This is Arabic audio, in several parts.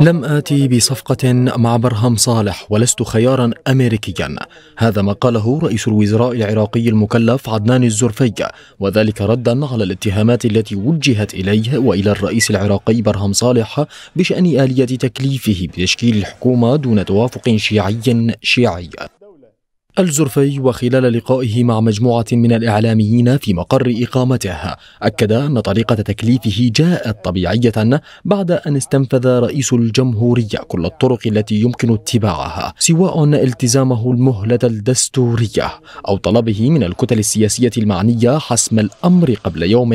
لم آتي بصفقة مع برهم صالح ولست خيارا أمريكيا هذا ما قاله رئيس الوزراء العراقي المكلف عدنان الزرفي وذلك ردا على الاتهامات التي وجهت إليه وإلى الرئيس العراقي برهم صالح بشأن آلية تكليفه بتشكيل الحكومة دون توافق شيعي شيعي الزرفي وخلال لقائه مع مجموعة من الإعلاميين في مقر إقامته أكد أن طريقة تكليفه جاءت طبيعية بعد أن استنفذ رئيس الجمهورية كل الطرق التي يمكن اتباعها سواء التزامه المهلة الدستورية أو طلبه من الكتل السياسية المعنية حسم الأمر قبل يوم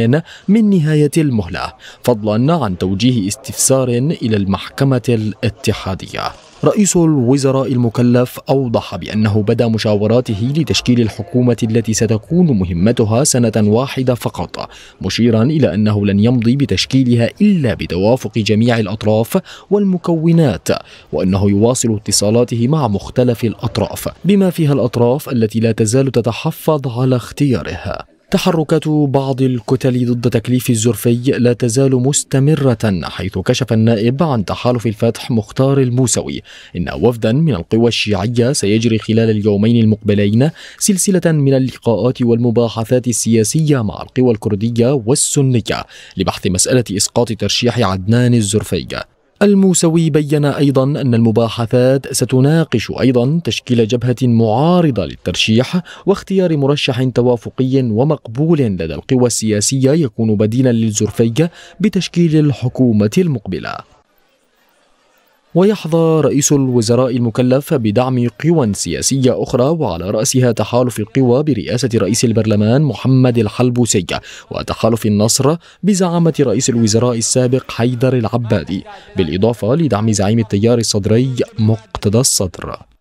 من نهاية المهلة فضلا عن توجيه استفسار إلى المحكمة الاتحادية رئيس الوزراء المكلف أوضح بأنه بدأ مشاوراته لتشكيل الحكومة التي ستكون مهمتها سنة واحدة فقط مشيرا إلى أنه لن يمضي بتشكيلها إلا بتوافق جميع الأطراف والمكونات وأنه يواصل اتصالاته مع مختلف الأطراف بما فيها الأطراف التي لا تزال تتحفظ على اختيارها تحركات بعض الكتل ضد تكليف الزرفي لا تزال مستمرة حيث كشف النائب عن تحالف الفتح مختار الموسوي إن وفدا من القوى الشيعية سيجري خلال اليومين المقبلين سلسلة من اللقاءات والمباحثات السياسية مع القوى الكردية والسنية لبحث مسألة إسقاط ترشيح عدنان الزرفي الموسوي بين أيضا أن المباحثات ستناقش أيضا تشكيل جبهة معارضة للترشيح واختيار مرشح توافقي ومقبول لدى القوى السياسية يكون بديلا للزرفية بتشكيل الحكومة المقبلة ويحظى رئيس الوزراء المكلف بدعم قوى سياسية أخرى وعلى رأسها تحالف القوى برئاسة رئيس البرلمان محمد الحلبوسي وتحالف النصر بزعامة رئيس الوزراء السابق حيدر العبادي بالإضافة لدعم زعيم التيار الصدري مقتدى الصدر